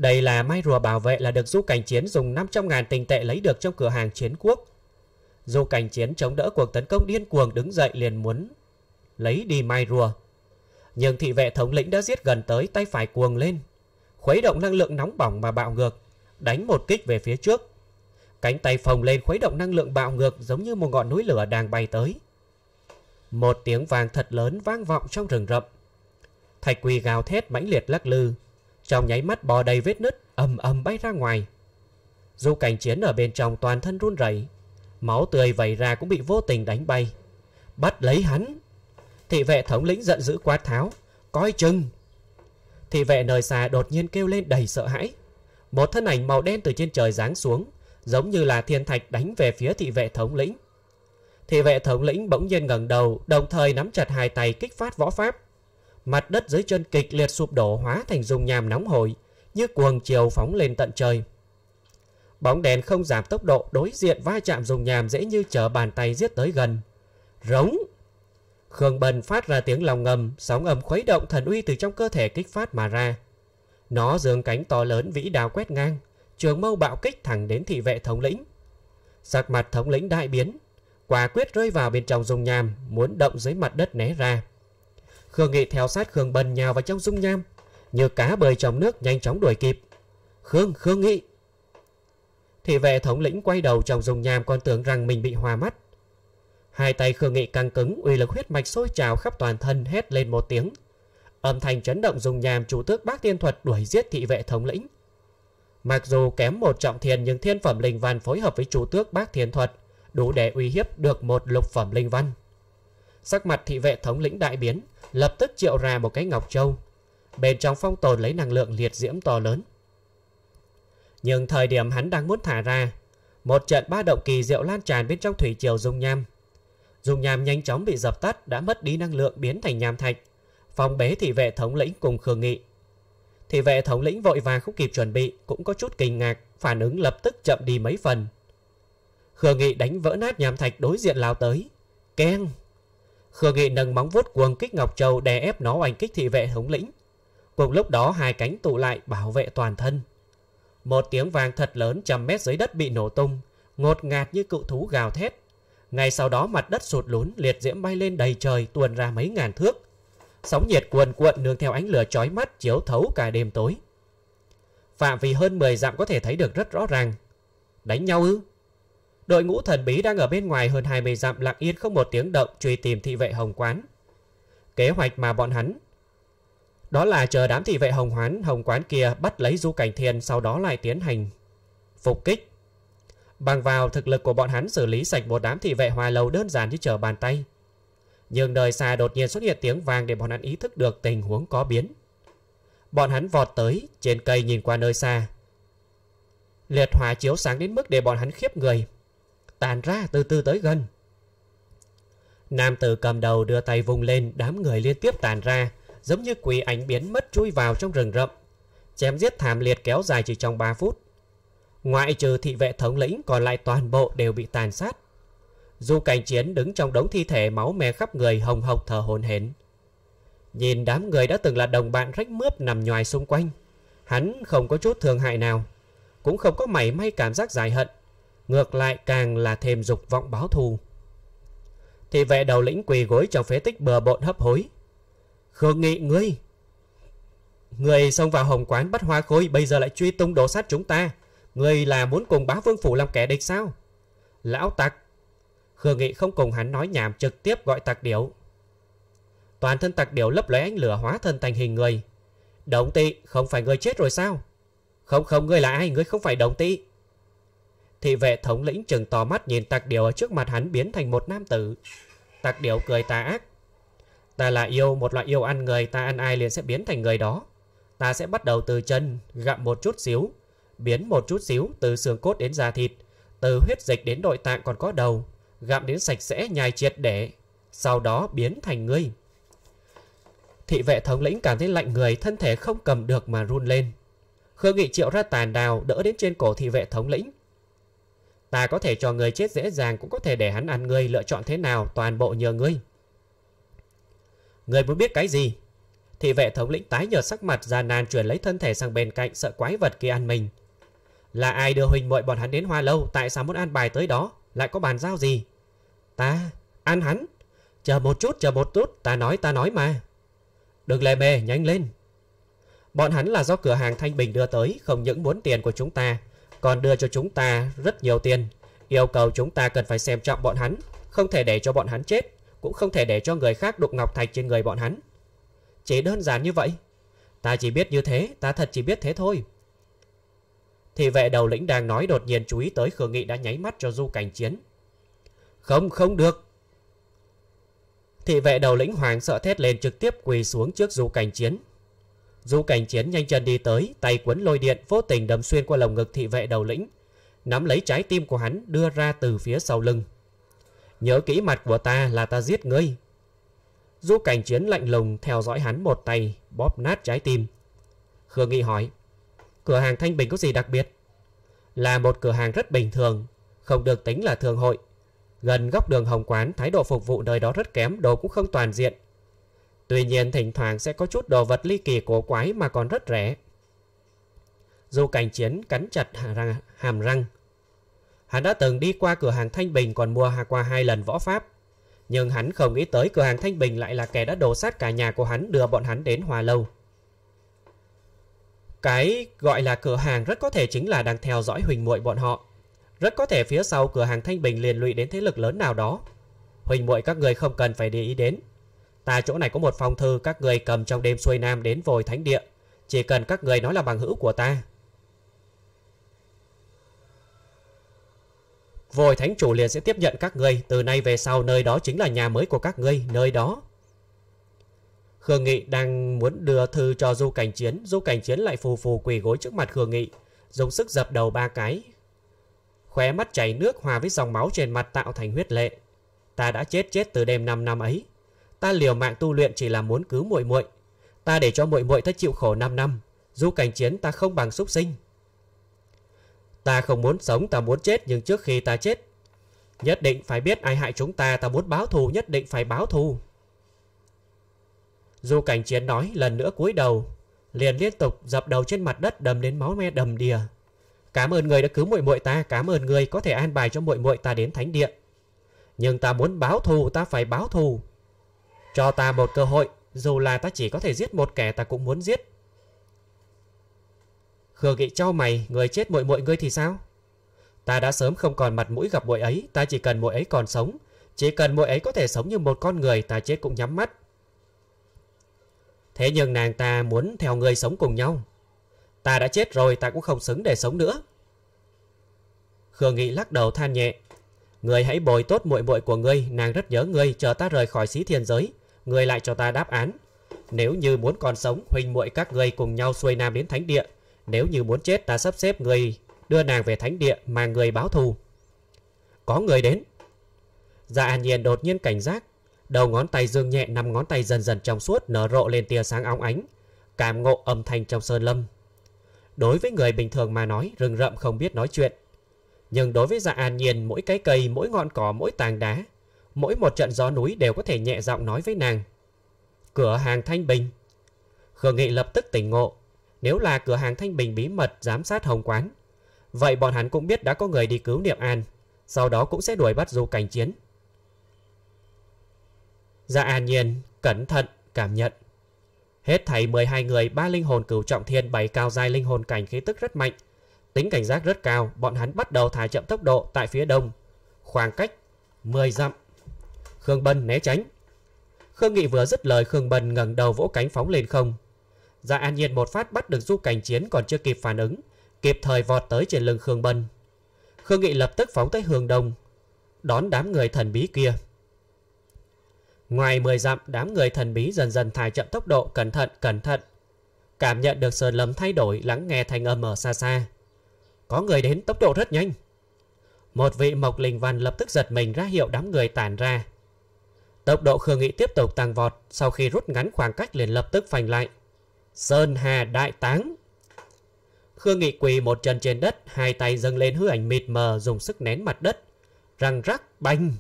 A: đây là mai rùa bảo vệ là được du cảnh chiến dùng 500.000 tình tệ lấy được trong cửa hàng chiến quốc. Du cảnh chiến chống đỡ cuộc tấn công điên cuồng đứng dậy liền muốn lấy đi mai rùa. Nhưng thị vệ thống lĩnh đã giết gần tới tay phải cuồng lên. Khuấy động năng lượng nóng bỏng mà bạo ngược, đánh một kích về phía trước. Cánh tay phồng lên khuấy động năng lượng bạo ngược giống như một ngọn núi lửa đang bay tới. Một tiếng vàng thật lớn vang vọng trong rừng rậm. Thạch quỳ gào thét mãnh liệt lắc lư, trong nháy mắt bò đầy vết nứt, ầm ầm bay ra ngoài. Du cảnh chiến ở bên trong toàn thân run rẩy, máu tươi vẩy ra cũng bị vô tình đánh bay. Bắt lấy hắn! Thị vệ thống lĩnh giận dữ quát tháo, coi chừng! Thị vệ nơi xa đột nhiên kêu lên đầy sợ hãi. Một thân ảnh màu đen từ trên trời giáng xuống, giống như là thiên thạch đánh về phía thị vệ thống lĩnh. Thị vệ thống lĩnh bỗng nhiên ngẩng đầu, đồng thời nắm chặt hai tay kích phát võ pháp mặt đất dưới chân kịch liệt sụp đổ hóa thành dung nham nóng hổi, như cuồng chiều phóng lên tận trời. Bóng đèn không giảm tốc độ đối diện va chạm dùng nham dễ như trở bàn tay giết tới gần. Rống! Khương bần phát ra tiếng lòng ngầm, sóng âm khuấy động thần uy từ trong cơ thể kích phát mà ra. Nó dường cánh to lớn vĩ đào quét ngang, trường mâu bạo kích thẳng đến thị vệ thống lĩnh. Sắc mặt thống lĩnh đại biến, quả quyết rơi vào bên trong dùng nham, muốn động dưới mặt đất né ra. Khương Nghị theo sát Khương Bân nhào vào trong dung nham, như cá bơi trong nước nhanh chóng đuổi kịp. Khương, Khương Nghị! Thị vệ thống lĩnh quay đầu trong dung nham còn tưởng rằng mình bị hòa mắt. Hai tay Khương Nghị căng cứng, uy lực huyết mạch sôi trào khắp toàn thân hét lên một tiếng. Âm thanh chấn động dung nham chủ tước bác tiên thuật đuổi giết thị vệ thống lĩnh. Mặc dù kém một trọng thiên nhưng thiên phẩm linh văn phối hợp với chủ tước bác thiên thuật đủ để uy hiếp được một lục phẩm linh văn. Sắc mặt thị vệ thống lĩnh đại biến, lập tức triệu ra một cái ngọc châu. Bên trong phong tồn lấy năng lượng liệt diễm to lớn. Nhưng thời điểm hắn đang muốn thả ra, một trận ba động kỳ diệu lan tràn bên trong thủy triều dung nham. Dung nham nhanh chóng bị dập tắt đã mất đi năng lượng biến thành nham thạch. Phòng bế thị vệ thống lĩnh cùng khương nghị. Thị vệ thống lĩnh vội vàng không kịp chuẩn bị cũng có chút kinh ngạc, phản ứng lập tức chậm đi mấy phần. Khương nghị đánh vỡ nát nham thạch đối diện lao tới. Keng! Khương Nghị nâng móng vuốt quần kích Ngọc Châu đè ép nó oanh kích thị vệ thống lĩnh. Cùng lúc đó hai cánh tụ lại bảo vệ toàn thân. Một tiếng vàng thật lớn trăm mét dưới đất bị nổ tung, ngột ngạt như cự thú gào thét. Ngay sau đó mặt đất sụt lún, liệt diễm bay lên đầy trời tuôn ra mấy ngàn thước. Sóng nhiệt cuồn cuộn nương theo ánh lửa chói mắt chiếu thấu cả đêm tối. Phạm vi hơn 10 dặm có thể thấy được rất rõ ràng. Đánh nhau ư? Đội ngũ thần bí đang ở bên ngoài hơn 20 dặm lặng yên không một tiếng động truy tìm thị vệ Hồng Quán. Kế hoạch mà bọn hắn đó là chờ đám thị vệ Hồng Hoán Hồng Quán kia bắt lấy Du Cảnh Thiên sau đó lại tiến hành phục kích. Bằng vào thực lực của bọn hắn xử lý sạch một đám thị vệ hoa lâu đơn giản như trở bàn tay. Nhưng đời xa đột nhiên xuất hiện tiếng vang để bọn hắn ý thức được tình huống có biến. Bọn hắn vọt tới, trên cây nhìn qua nơi xa. Liệt hỏa chiếu sáng đến mức để bọn hắn khiếp người, tàn ra từ từ tới gần. Nam tử cầm đầu đưa tay vùng lên, đám người liên tiếp tàn ra, giống như quỷ ảnh biến mất chui vào trong rừng rậm. Chém giết thảm liệt kéo dài chỉ trong 3 phút. Ngoại trừ thị vệ thống lĩnh còn lại toàn bộ đều bị tàn sát. Du cảnh chiến đứng trong đống thi thể máu me khắp người hồng hộc thở hồn hển. Nhìn đám người đã từng là đồng bạn rách mướp nằm nhoài xung quanh. Hắn không có chút thương hại nào. Cũng không có mảy may cảm giác dài hận ngược lại càng là thêm dục vọng báo thù. Thì vệ đầu lĩnh quỳ gối trong phế tích bừa bộn hấp hối. Khương nghị ngươi! người xông vào hồng quán bắt hoa khôi bây giờ lại truy tung đổ sát chúng ta. người là muốn cùng bá vương phủ làm kẻ địch sao? Lão tặc! Khương nghị không cùng hắn nói nhảm trực tiếp gọi tặc điểu. Toàn thân tặc điểu lấp lấy ánh lửa hóa thân thành hình người. Đồng tị, không phải người chết rồi sao? Không không, ngươi là ai? Ngươi không phải đồng tị. Thị vệ thống lĩnh trừng to mắt nhìn tạc điều ở trước mặt hắn biến thành một nam tử. Tạc điều cười tà ác. Ta là yêu, một loại yêu ăn người, ta ăn ai liền sẽ biến thành người đó. Ta sẽ bắt đầu từ chân, gặm một chút xíu, biến một chút xíu từ xương cốt đến da thịt, từ huyết dịch đến nội tạng còn có đầu, gặm đến sạch sẽ nhai triệt để, sau đó biến thành ngươi. Thị vệ thống lĩnh cảm thấy lạnh người, thân thể không cầm được mà run lên. Khương Nghị triệu ra tàn đào đỡ đến trên cổ thị vệ thống lĩnh, Ta có thể cho người chết dễ dàng Cũng có thể để hắn ăn người lựa chọn thế nào Toàn bộ nhờ ngươi người muốn biết cái gì Thị vệ thống lĩnh tái nhợt sắc mặt ra nan Chuyển lấy thân thể sang bên cạnh sợ quái vật kia ăn mình Là ai đưa huynh muội bọn hắn đến hoa lâu Tại sao muốn ăn bài tới đó Lại có bàn giao gì Ta ăn hắn Chờ một chút chờ một chút Ta nói ta nói mà Đừng lề mề nhanh lên Bọn hắn là do cửa hàng Thanh Bình đưa tới Không những muốn tiền của chúng ta còn đưa cho chúng ta rất nhiều tiền. Yêu cầu chúng ta cần phải xem trọng bọn hắn, không thể để cho bọn hắn chết, cũng không thể để cho người khác đụng ngọc thạch trên người bọn hắn. Chỉ đơn giản như vậy. Ta chỉ biết như thế, ta thật chỉ biết thế thôi. Thì vệ đầu lĩnh đang nói đột nhiên chú ý tới Khương Nghị đã nháy mắt cho Du Cảnh Chiến. Không, không được. Thị vệ đầu lĩnh hoàng sợ thét lên trực tiếp quỳ xuống trước Du Cảnh Chiến. Du cảnh chiến nhanh chân đi tới, tay quấn lôi điện vô tình đâm xuyên qua lồng ngực thị vệ đầu lĩnh. Nắm lấy trái tim của hắn đưa ra từ phía sau lưng. Nhớ kỹ mặt của ta là ta giết ngươi. Du cảnh chiến lạnh lùng theo dõi hắn một tay, bóp nát trái tim. Khương Nghị hỏi, cửa hàng Thanh Bình có gì đặc biệt? Là một cửa hàng rất bình thường, không được tính là thường hội. Gần góc đường Hồng Quán, thái độ phục vụ nơi đó rất kém, đồ cũng không toàn diện, Tuy nhiên thỉnh thoảng sẽ có chút đồ vật ly kỳ cổ quái mà còn rất rẻ. dù cảnh chiến cắn chặt hàm răng. Hắn đã từng đi qua cửa hàng Thanh Bình còn mua qua hai lần võ pháp. Nhưng hắn không nghĩ tới cửa hàng Thanh Bình lại là kẻ đã đổ sát cả nhà của hắn đưa bọn hắn đến Hòa Lâu. Cái gọi là cửa hàng rất có thể chính là đang theo dõi Huỳnh muội bọn họ. Rất có thể phía sau cửa hàng Thanh Bình liền lụy đến thế lực lớn nào đó. Huỳnh muội các người không cần phải để ý đến. Ta chỗ này có một phong thư các người cầm trong đêm xuôi nam đến vồi thánh địa. Chỉ cần các người nói là bằng hữu của ta. Vồi thánh chủ liền sẽ tiếp nhận các người. Từ nay về sau nơi đó chính là nhà mới của các ngươi. Nơi đó. Khương Nghị đang muốn đưa thư cho Du Cảnh Chiến. Du Cảnh Chiến lại phù phù quỳ gối trước mặt Khương Nghị. Dùng sức dập đầu ba cái. Khóe mắt chảy nước hòa với dòng máu trên mặt tạo thành huyết lệ. Ta đã chết chết từ đêm 5 năm ấy ta liều mạng tu luyện chỉ là muốn cứu muội muội ta để cho muội muội thất chịu khổ 5 năm dù cảnh chiến ta không bằng súc sinh ta không muốn sống ta muốn chết nhưng trước khi ta chết nhất định phải biết ai hại chúng ta ta muốn báo thù nhất định phải báo thù dù cảnh chiến nói lần nữa cúi đầu liền liên tục dập đầu trên mặt đất đầm đến máu me đầm đìa cảm ơn người đã cứu muội muội ta cảm ơn người có thể an bài cho muội muội ta đến thánh địa nhưng ta muốn báo thù ta phải báo thù cho ta một cơ hội, dù là ta chỉ có thể giết một kẻ ta cũng muốn giết. Khương Nghị cho mày, người chết muội muội ngươi thì sao? Ta đã sớm không còn mặt mũi gặp muội ấy, ta chỉ cần muội ấy còn sống, chỉ cần muội ấy có thể sống như một con người, ta chết cũng nhắm mắt. Thế nhưng nàng ta muốn theo ngươi sống cùng nhau. Ta đã chết rồi, ta cũng không xứng để sống nữa. Khương Nghị lắc đầu than nhẹ, người hãy bồi tốt muội muội của ngươi, nàng rất nhớ ngươi, chờ ta rời khỏi xí thiên giới, người lại cho ta đáp án. Nếu như muốn còn sống, huynh muội các ngươi cùng nhau xuôi nam đến thánh địa. Nếu như muốn chết, ta sắp xếp người đưa nàng về thánh địa mà người báo thù. Có người đến. Dạ An Nhiên đột nhiên cảnh giác, đầu ngón tay dương nhẹ nằm ngón tay dần dần trong suốt nở rộ lên tia sáng óng ánh, cảm ngộ âm thanh trong sơn lâm. Đối với người bình thường mà nói, rừng rậm không biết nói chuyện. Nhưng đối với Dạ An Nhiên, mỗi cái cây, mỗi ngọn cỏ, mỗi tàng đá mỗi một trận gió núi đều có thể nhẹ giọng nói với nàng. Cửa hàng Thanh Bình Khương Nghị lập tức tỉnh ngộ. Nếu là cửa hàng Thanh Bình bí mật giám sát hồng quán, vậy bọn hắn cũng biết đã có người đi cứu Niệm An, sau đó cũng sẽ đuổi bắt du cảnh chiến. Dạ An Nhiên cẩn thận cảm nhận. Hết thảy 12 người, ba linh hồn cửu trọng thiên bảy cao giai linh hồn cảnh khí tức rất mạnh. Tính cảnh giác rất cao, bọn hắn bắt đầu thả chậm tốc độ tại phía đông. Khoảng cách 10 dặm. Khương Bân né tránh. Khương Nghị vừa dứt lời Khương Bân ngẩng đầu vỗ cánh phóng lên không. Dạ An Nhiên một phát bắt được du cảnh chiến còn chưa kịp phản ứng, kịp thời vọt tới trên lưng Khương Bân. Khương Nghị lập tức phóng tới hướng đông, đón đám người thần bí kia. Ngoài 10 dặm, đám người thần bí dần dần thải chậm tốc độ cẩn thận cẩn thận. Cảm nhận được sờ lầm thay đổi lắng nghe thanh âm ở xa xa. Có người đến tốc độ rất nhanh. Một vị mộc linh văn lập tức giật mình ra hiệu đám người tản ra. Tốc độ Khương Nghị tiếp tục tăng vọt, sau khi rút ngắn khoảng cách liền lập tức phanh lại. Sơn Hà Đại Táng Khương Nghị quỳ một chân trên đất, hai tay dâng lên hư ảnh mịt mờ dùng sức nén mặt đất. Răng rắc banh.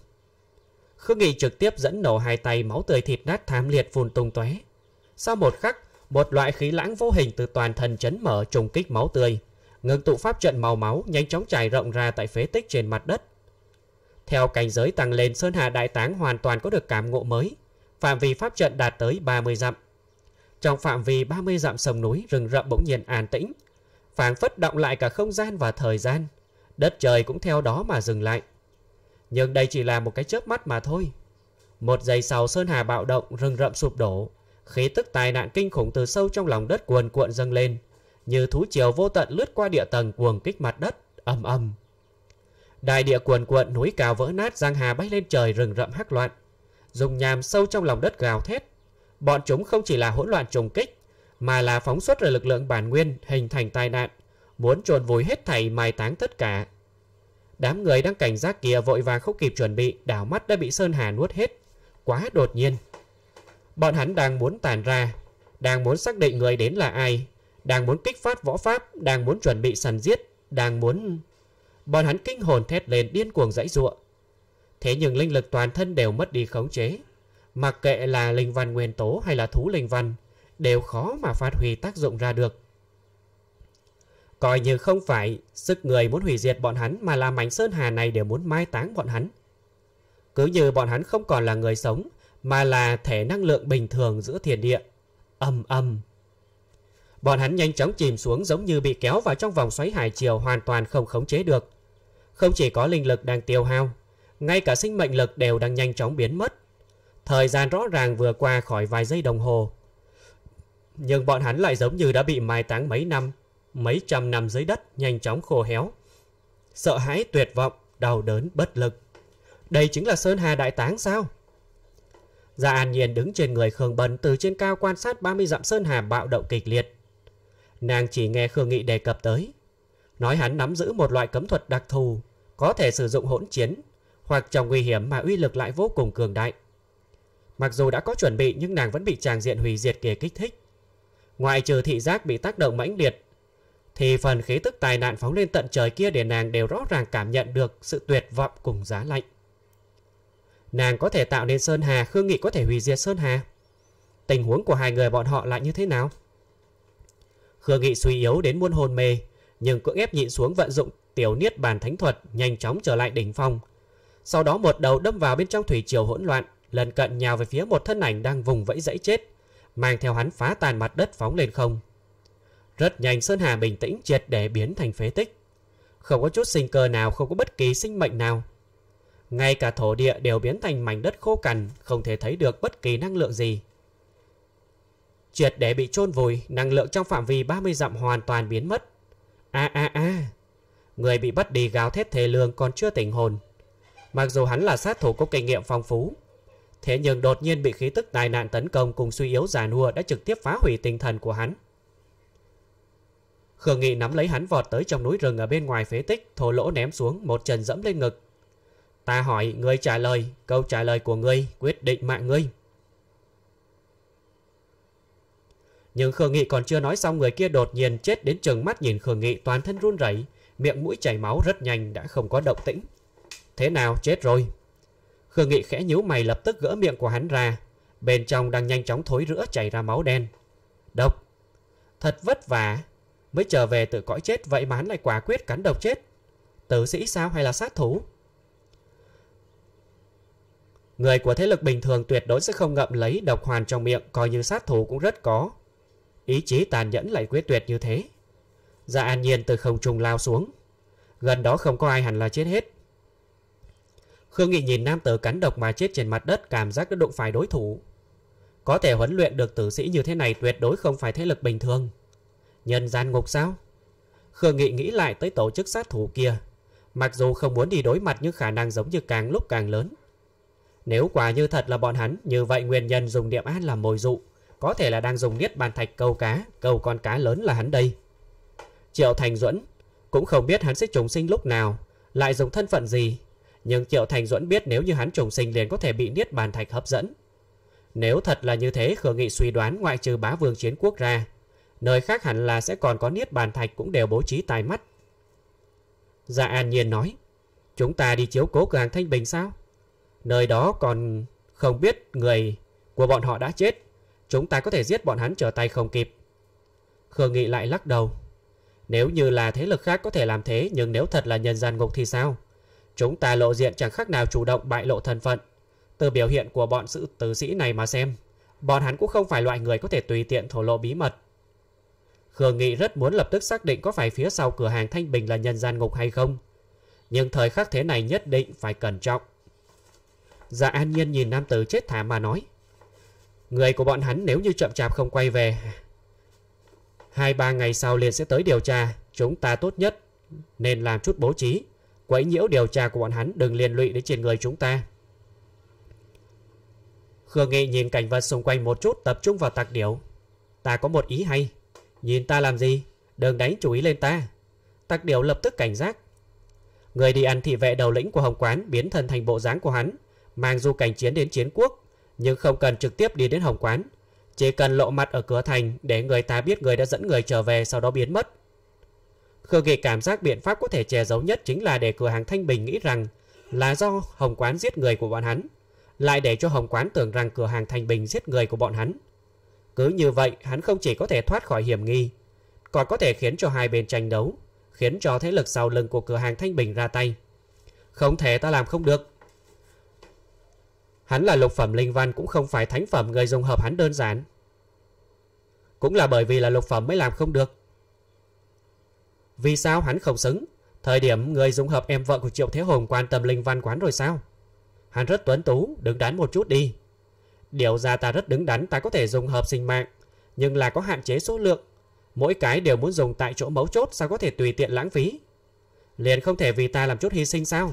A: Khương Nghị trực tiếp dẫn nổ hai tay máu tươi thịt nát thảm liệt phun tung tóe. Sau một khắc, một loại khí lãng vô hình từ toàn thân chấn mở trùng kích máu tươi. Ngưng tụ pháp trận màu máu nhanh chóng trải rộng ra tại phế tích trên mặt đất. Theo cảnh giới tăng lên Sơn Hà Đại Táng hoàn toàn có được cảm ngộ mới. Phạm vi pháp trận đạt tới 30 dặm. Trong phạm vi 30 dặm sông núi rừng rậm bỗng nhiên an tĩnh. phảng phất động lại cả không gian và thời gian. Đất trời cũng theo đó mà dừng lại. Nhưng đây chỉ là một cái chớp mắt mà thôi. Một giây sau Sơn Hà bạo động, rừng rậm sụp đổ. Khí tức tai nạn kinh khủng từ sâu trong lòng đất cuồn cuộn dâng lên. Như thú chiều vô tận lướt qua địa tầng cuồng kích mặt đất, âm âm. Đại địa cuồn cuộn núi cao vỡ nát giang hà bay lên trời rừng rậm hắc loạn. Dùng nhàm sâu trong lòng đất gào thét. Bọn chúng không chỉ là hỗn loạn trùng kích, mà là phóng xuất ra lực lượng bản nguyên hình thành tai nạn, muốn trồn vùi hết thảy mai táng tất cả. Đám người đang cảnh giác kia vội vàng không kịp chuẩn bị, đảo mắt đã bị Sơn Hà nuốt hết. Quá đột nhiên. Bọn hắn đang muốn tàn ra, đang muốn xác định người đến là ai, đang muốn kích phát võ pháp, đang muốn chuẩn bị săn giết, đang muốn bọn hắn kinh hồn thét lên điên cuồng dãy giụa. Thế nhưng linh lực toàn thân đều mất đi khống chế, mặc kệ là linh văn nguyên tố hay là thú linh văn, đều khó mà phát huy tác dụng ra được. Coi như không phải sức người muốn hủy diệt bọn hắn mà là mảnh sơn hà này đều muốn mai táng bọn hắn. Cứ như bọn hắn không còn là người sống mà là thể năng lượng bình thường giữa thiền địa. Âm âm. Bọn hắn nhanh chóng chìm xuống giống như bị kéo vào trong vòng xoáy hải chiều hoàn toàn không khống chế được. Không chỉ có linh lực đang tiêu hao, ngay cả sinh mệnh lực đều đang nhanh chóng biến mất. Thời gian rõ ràng vừa qua khỏi vài giây đồng hồ. Nhưng bọn hắn lại giống như đã bị mai táng mấy năm, mấy trăm năm dưới đất nhanh chóng khô héo. Sợ hãi tuyệt vọng, đau đớn bất lực. Đây chính là Sơn Hà Đại Táng sao? Gia An Nhiên đứng trên người Khương Bân từ trên cao quan sát 30 dặm Sơn Hà bạo động kịch liệt. Nàng chỉ nghe Khương Nghị đề cập tới. Nói hắn nắm giữ một loại cấm thuật đặc thù, có thể sử dụng hỗn chiến, hoặc trong nguy hiểm mà uy lực lại vô cùng cường đại. Mặc dù đã có chuẩn bị nhưng nàng vẫn bị chàng diện hủy diệt kia kích thích. Ngoại trừ thị giác bị tác động mãnh liệt, thì phần khí tức tai nạn phóng lên tận trời kia để nàng đều rõ ràng cảm nhận được sự tuyệt vọng cùng giá lạnh. Nàng có thể tạo nên Sơn Hà, Khương Nghị có thể hủy diệt Sơn Hà. Tình huống của hai người bọn họ lại như thế nào? Khưa Nghị suy yếu đến muôn hồn mê, nhưng cưỡng ép nhịn xuống vận dụng tiểu niết bàn thánh thuật nhanh chóng trở lại đỉnh phong. Sau đó một đầu đâm vào bên trong thủy triều hỗn loạn, lần cận nhào về phía một thân ảnh đang vùng vẫy dãy chết, mang theo hắn phá tàn mặt đất phóng lên không. Rất nhanh Sơn Hà bình tĩnh triệt để biến thành phế tích. Không có chút sinh cơ nào, không có bất kỳ sinh mệnh nào. Ngay cả thổ địa đều biến thành mảnh đất khô cằn, không thể thấy được bất kỳ năng lượng gì. Triệt để bị chôn vùi, năng lượng trong phạm vi 30 dặm hoàn toàn biến mất. A a a. Người bị bắt đi gào thét thề lương còn chưa tỉnh hồn. Mặc dù hắn là sát thủ có kinh nghiệm phong phú, thế nhưng đột nhiên bị khí tức tai nạn tấn công cùng suy yếu già nua đã trực tiếp phá hủy tinh thần của hắn. Khương Nghị nắm lấy hắn vọt tới trong núi rừng ở bên ngoài phế tích, thổ lỗ ném xuống, một trần dẫm lên ngực. Ta hỏi, người trả lời, câu trả lời của ngươi quyết định mạng ngươi. Nhưng Khương Nghị còn chưa nói xong người kia đột nhiên chết đến chừng mắt nhìn Khương Nghị toàn thân run rẩy, miệng mũi chảy máu rất nhanh đã không có động tĩnh. Thế nào chết rồi? Khương Nghị khẽ nhíu mày lập tức gỡ miệng của hắn ra, bên trong đang nhanh chóng thối rữa chảy ra máu đen. Độc. Thật vất vả mới trở về tự cõi chết vậy mà hắn lại quả quyết cắn độc chết. Tử sĩ sao hay là sát thủ? Người của thế lực bình thường tuyệt đối sẽ không ngậm lấy độc hoàn trong miệng coi như sát thủ cũng rất có. Ý chí tàn nhẫn lại quyết tuyệt như thế. Dạ an nhiên từ không trung lao xuống. Gần đó không có ai hẳn là chết hết. Khương Nghị nhìn nam tử cắn độc mà chết trên mặt đất cảm giác đã đụng phải đối thủ. Có thể huấn luyện được tử sĩ như thế này tuyệt đối không phải thế lực bình thường. Nhân gian ngục sao? Khương Nghị nghĩ lại tới tổ chức sát thủ kia. Mặc dù không muốn đi đối mặt nhưng khả năng giống như càng lúc càng lớn. Nếu quả như thật là bọn hắn, như vậy nguyên nhân dùng điểm an làm mồi dụ có thể là đang dùng niết bàn thạch câu cá Câu con cá lớn là hắn đây Triệu Thành Duẫn Cũng không biết hắn sẽ trùng sinh lúc nào Lại dùng thân phận gì Nhưng Triệu Thành Duẫn biết nếu như hắn trùng sinh liền có thể bị niết bàn thạch hấp dẫn Nếu thật là như thế Khương Nghị suy đoán ngoại trừ bá vương chiến quốc ra Nơi khác hẳn là sẽ còn có niết bàn thạch cũng đều bố trí tai mắt Dạ An Nhiên nói Chúng ta đi chiếu cố cửa hàng Thanh Bình sao Nơi đó còn không biết người của bọn họ đã chết Chúng ta có thể giết bọn hắn trở tay không kịp Khương Nghị lại lắc đầu Nếu như là thế lực khác có thể làm thế Nhưng nếu thật là nhân gian ngục thì sao Chúng ta lộ diện chẳng khác nào chủ động bại lộ thân phận Từ biểu hiện của bọn sự tử sĩ này mà xem Bọn hắn cũng không phải loại người có thể tùy tiện thổ lộ bí mật Khương Nghị rất muốn lập tức xác định có phải phía sau cửa hàng Thanh Bình là nhân gian ngục hay không. Nhưng thời khắc thế này nhất định phải cẩn trọng. Dạ an nhiên nhìn nam tử chết thảm mà nói. Người của bọn hắn nếu như chậm chạp không quay về Hai ba ngày sau liền sẽ tới điều tra Chúng ta tốt nhất Nên làm chút bố trí Quấy nhiễu điều tra của bọn hắn Đừng liên lụy đến trên người chúng ta Khương Nghị nhìn cảnh vật xung quanh một chút Tập trung vào tạc điểu Ta có một ý hay Nhìn ta làm gì Đừng đánh chú ý lên ta Tạc điểu lập tức cảnh giác Người đi ăn thị vệ đầu lĩnh của Hồng Quán Biến thân thành bộ dáng của hắn Mang du cảnh chiến đến chiến quốc nhưng không cần trực tiếp đi đến hồng quán. Chỉ cần lộ mặt ở cửa thành để người ta biết người đã dẫn người trở về sau đó biến mất. Khương Kỳ cảm giác biện pháp có thể che giấu nhất chính là để cửa hàng Thanh Bình nghĩ rằng là do Hồng Quán giết người của bọn hắn. Lại để cho Hồng Quán tưởng rằng cửa hàng Thanh Bình giết người của bọn hắn. Cứ như vậy hắn không chỉ có thể thoát khỏi hiểm nghi, còn có thể khiến cho hai bên tranh đấu, khiến cho thế lực sau lưng của cửa hàng Thanh Bình ra tay. Không thể ta làm không được. Hắn là lục phẩm linh văn cũng không phải thánh phẩm người dùng hợp hắn đơn giản. Cũng là bởi vì là lục phẩm mới làm không được. Vì sao hắn không xứng? Thời điểm người dùng hợp em vợ của Triệu Thế Hùng quan tâm linh văn quán rồi sao? Hắn rất tuấn tú, đứng đắn một chút đi. Điều ra ta rất đứng đắn ta có thể dùng hợp sinh mạng, nhưng là có hạn chế số lượng. Mỗi cái đều muốn dùng tại chỗ mấu chốt sao có thể tùy tiện lãng phí. Liền không thể vì ta làm chút hy sinh sao?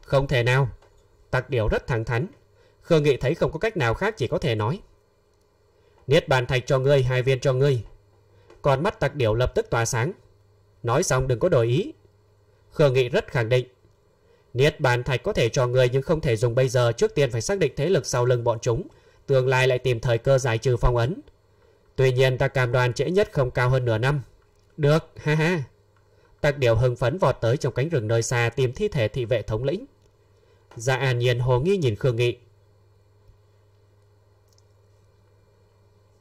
A: Không thể nào, Tạc điều rất thẳng thắn. Khương Nghị thấy không có cách nào khác chỉ có thể nói. Niết bàn thạch cho ngươi, hai viên cho ngươi. Còn mắt Tạc điểu lập tức tỏa sáng. Nói xong đừng có đổi ý. Khương Nghị rất khẳng định. Niết bàn thạch có thể cho ngươi nhưng không thể dùng bây giờ. Trước tiên phải xác định thế lực sau lưng bọn chúng. Tương lai lại tìm thời cơ giải trừ phong ấn. Tuy nhiên ta cam đoan trễ nhất không cao hơn nửa năm. Được, ha ha. Tạc điểu hưng phấn vọt tới trong cánh rừng nơi xa tìm thi thể thị vệ thống lĩnh. Dạ An Nhiên hồ nghi nhìn Khương Nghị.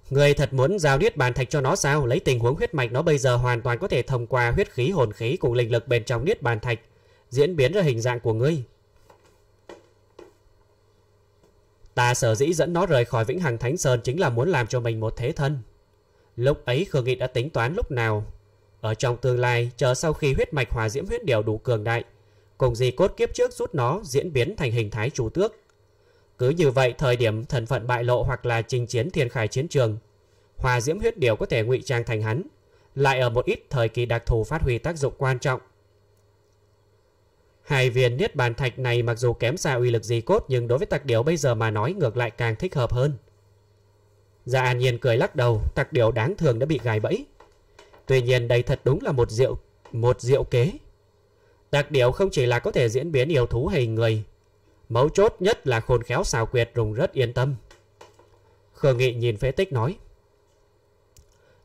A: Người thật muốn giao huyết bàn thạch cho nó sao? Lấy tình huống huyết mạch nó bây giờ hoàn toàn có thể thông qua huyết khí hồn khí cùng linh lực bên trong huyết bàn thạch diễn biến ra hình dạng của ngươi. Ta sở dĩ dẫn nó rời khỏi Vĩnh Hằng Thánh Sơn chính là muốn làm cho mình một thế thân. Lúc ấy Khương Nghị đã tính toán lúc nào. Ở trong tương lai, chờ sau khi huyết mạch hòa diễm huyết điều đủ cường đại, cùng gì cốt kiếp trước rút nó diễn biến thành hình thái chủ tước. Cứ như vậy, thời điểm thần phận bại lộ hoặc là trình chiến thiên khải chiến trường, hòa diễm huyết điều có thể ngụy trang thành hắn, lại ở một ít thời kỳ đặc thù phát huy tác dụng quan trọng. Hai viên niết bàn thạch này mặc dù kém xa uy lực gì cốt nhưng đối với tặc điểu bây giờ mà nói ngược lại càng thích hợp hơn. Dạ An Nhiên cười lắc đầu, tặc điểu đáng thường đã bị gài bẫy. Tuy nhiên đây thật đúng là một diệu, một diệu kế. Đặc điểu không chỉ là có thể diễn biến yêu thú hình người, mấu chốt nhất là khôn khéo xào quyệt Rùng rất yên tâm. Khương Nghị nhìn phế tích nói.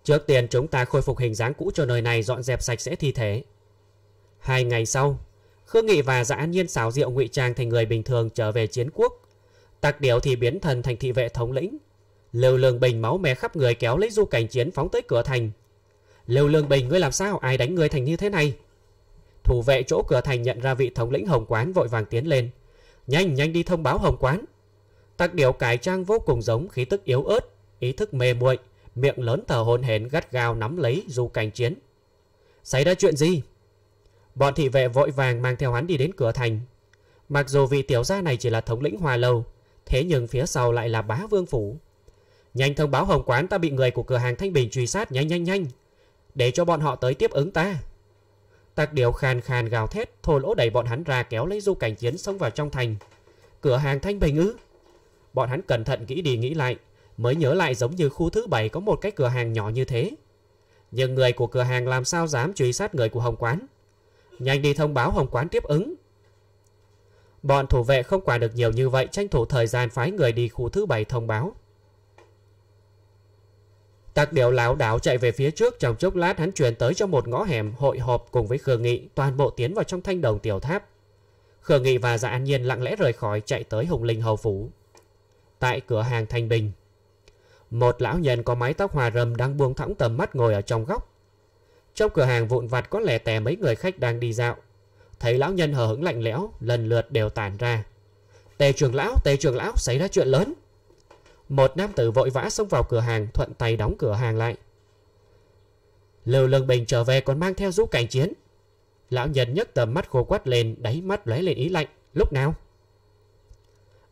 A: Trước tiên chúng ta khôi phục hình dáng cũ cho nơi này dọn dẹp sạch sẽ thi thể. Hai ngày sau, Khương Nghị và Dạ Nhiên xào rượu ngụy trang thành người bình thường trở về chiến quốc. đặc điểu thì biến thần thành thị vệ thống lĩnh. Lưu Lương Bình máu mè khắp người kéo lấy du cảnh chiến phóng tới cửa thành. Lưu Lương Bình ngươi làm sao ai đánh ngươi thành như thế này? Thủ vệ chỗ cửa thành nhận ra vị thống lĩnh Hồng Quán vội vàng tiến lên. Nhanh nhanh đi thông báo Hồng Quán. Tạc điểu cải trang vô cùng giống khí tức yếu ớt, ý thức mê muội miệng lớn thở hồn hển gắt gao nắm lấy dù cảnh chiến. Xảy ra chuyện gì? Bọn thị vệ vội vàng mang theo hắn đi đến cửa thành. Mặc dù vị tiểu gia này chỉ là thống lĩnh hòa lâu, thế nhưng phía sau lại là bá vương phủ. Nhanh thông báo hồng quán ta bị người của cửa hàng Thanh Bình truy sát nhanh nhanh nhanh, để cho bọn họ tới tiếp ứng ta. Tạc Điều khàn khàn gào thét, thổi lỗ đẩy bọn hắn ra kéo lấy du cảnh chiến xông vào trong thành. Cửa hàng Thanh Bình ư? Bọn hắn cẩn thận nghĩ đi nghĩ lại, mới nhớ lại giống như khu thứ bảy có một cái cửa hàng nhỏ như thế. Nhưng người của cửa hàng làm sao dám truy sát người của Hồng Quán? Nhanh đi thông báo Hồng Quán tiếp ứng. Bọn thủ vệ không quản được nhiều như vậy tranh thủ thời gian phái người đi khu thứ bảy thông báo. Tạc điều lão đáo chạy về phía trước trong chốc lát hắn truyền tới cho một ngõ hẻm hội họp cùng với Khương Nghị toàn bộ tiến vào trong thanh đồng tiểu tháp. Khương Nghị và Dạ An Nhiên lặng lẽ rời khỏi chạy tới Hùng Linh Hầu Phủ. Tại cửa hàng Thanh Bình, một lão nhân có mái tóc hòa râm đang buông thẳng tầm mắt ngồi ở trong góc. Trong cửa hàng vụn vặt có lẻ tè mấy người khách đang đi dạo. Thấy lão nhân hờ hững lạnh lẽo, lần lượt đều tản ra. Tề trường lão, tề trường lão, xảy ra chuyện lớn. Một nam tử vội vã xông vào cửa hàng Thuận tay đóng cửa hàng lại Lưu Lương Bình trở về còn mang theo du cảnh chiến Lão nhân nhấc tầm mắt khô quắt lên Đáy mắt lấy lên ý lạnh Lúc nào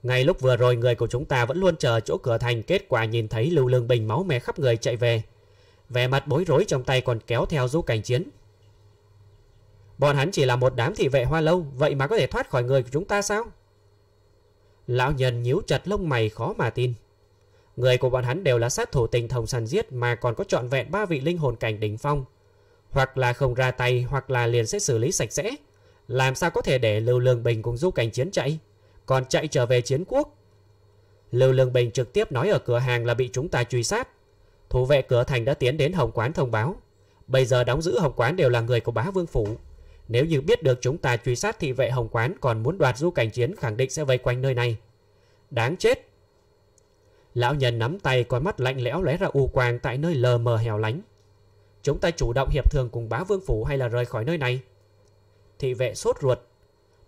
A: Ngay lúc vừa rồi người của chúng ta vẫn luôn chờ chỗ cửa thành Kết quả nhìn thấy Lưu Lương Bình máu me khắp người chạy về Vẻ mặt bối rối trong tay còn kéo theo du cảnh chiến Bọn hắn chỉ là một đám thị vệ hoa lâu Vậy mà có thể thoát khỏi người của chúng ta sao Lão nhân nhíu chặt lông mày khó mà tin Người của bọn hắn đều là sát thủ tình thông săn giết mà còn có trọn vẹn ba vị linh hồn cảnh đỉnh phong. Hoặc là không ra tay hoặc là liền sẽ xử lý sạch sẽ. Làm sao có thể để Lưu Lương Bình cùng du cảnh chiến chạy, còn chạy trở về chiến quốc. Lưu Lương Bình trực tiếp nói ở cửa hàng là bị chúng ta truy sát. Thủ vệ cửa thành đã tiến đến Hồng Quán thông báo. Bây giờ đóng giữ Hồng Quán đều là người của bá vương phủ. Nếu như biết được chúng ta truy sát thì vệ Hồng Quán còn muốn đoạt du cảnh chiến khẳng định sẽ vây quanh nơi này. Đáng chết! Lão nhân nắm tay con mắt lạnh lẽo lóe ra u quang tại nơi lờ mờ hẻo lánh. Chúng ta chủ động hiệp thường cùng bá vương phủ hay là rời khỏi nơi này? Thị vệ sốt ruột.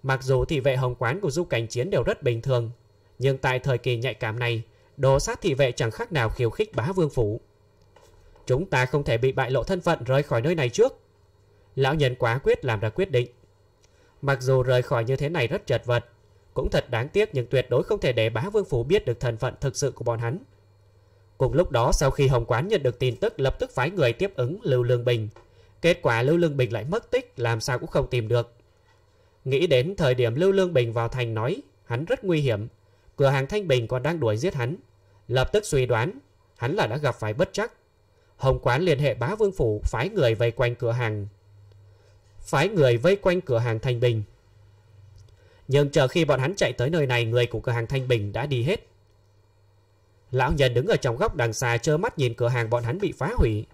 A: Mặc dù thị vệ hồng quán của du cảnh chiến đều rất bình thường, nhưng tại thời kỳ nhạy cảm này, đồ sát thị vệ chẳng khác nào khiêu khích bá vương phủ. Chúng ta không thể bị bại lộ thân phận rời khỏi nơi này trước. Lão nhân quá quyết làm ra quyết định. Mặc dù rời khỏi như thế này rất chật vật, cũng thật đáng tiếc nhưng tuyệt đối không thể để bá vương phủ biết được thần phận thực sự của bọn hắn. Cùng lúc đó sau khi Hồng Quán nhận được tin tức lập tức phái người tiếp ứng Lưu Lương Bình. Kết quả Lưu Lương Bình lại mất tích làm sao cũng không tìm được. Nghĩ đến thời điểm Lưu Lương Bình vào thành nói hắn rất nguy hiểm. Cửa hàng Thanh Bình còn đang đuổi giết hắn. Lập tức suy đoán hắn là đã gặp phải bất chắc. Hồng Quán liên hệ bá vương phủ phái người vây quanh cửa hàng. Phái người vây quanh cửa hàng Thanh Bình. Nhưng chờ khi bọn hắn chạy tới nơi này Người của cửa hàng Thanh Bình đã đi hết Lão nhân đứng ở trong góc đằng xa Chơ mắt nhìn cửa hàng bọn hắn bị phá hủy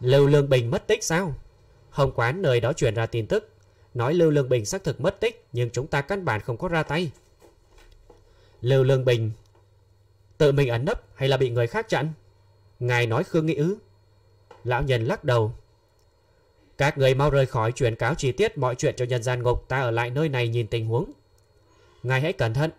A: Lưu Lương Bình mất tích sao Hồng quán nơi đó truyền ra tin tức Nói Lưu Lương Bình xác thực mất tích Nhưng chúng ta căn bản không có ra tay Lưu Lương Bình Tự mình ẩn nấp hay là bị người khác chặn Ngài nói Khương nghĩ ứ Lão nhân lắc đầu các người mau rời khỏi truyền cáo chi tiết mọi chuyện cho nhân gian ngục ta ở lại nơi này nhìn tình huống. Ngài hãy cẩn thận.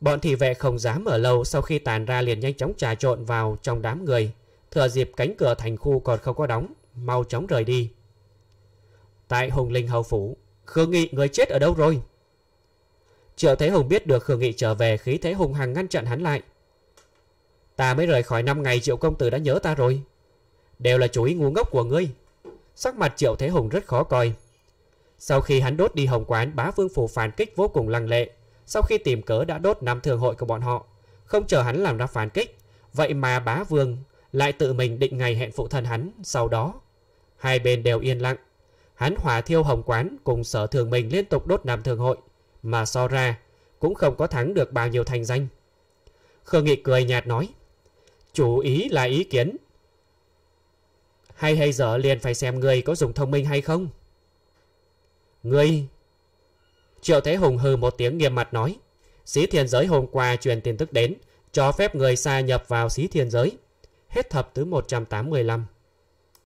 A: Bọn thị vệ không dám ở lâu sau khi tàn ra liền nhanh chóng trà trộn vào trong đám người. Thừa dịp cánh cửa thành khu còn không có đóng, mau chóng rời đi. Tại Hùng Linh Hầu Phủ, Khương Nghị người chết ở đâu rồi? Triệu Thế Hùng biết được Khương Nghị trở về khí thế hùng hằng ngăn chặn hắn lại. Ta mới rời khỏi 5 ngày Triệu Công Tử đã nhớ ta rồi. Đều là chủ ý ngu ngốc của ngươi sắc mặt Triệu Thế Hùng rất khó coi. Sau khi hắn đốt đi hồng quán, bá vương phủ phản kích vô cùng lăng lệ. Sau khi tìm cớ đã đốt năm thường hội của bọn họ, không chờ hắn làm ra phản kích. Vậy mà bá vương lại tự mình định ngày hẹn phụ thân hắn sau đó. Hai bên đều yên lặng. Hắn hỏa thiêu hồng quán cùng sở thường mình liên tục đốt nam thường hội. Mà so ra, cũng không có thắng được bao nhiêu thành danh. Khương Nghị cười nhạt nói. Chủ ý là ý kiến, hay hay giờ liền phải xem người có dùng thông minh hay không người Triệu Thế Hùng hừ một tiếng nghiêm mặt nói Xí thiên giới hôm qua truyền tin tức đến Cho phép người xa nhập vào xí thiên giới Hết thập thứ 185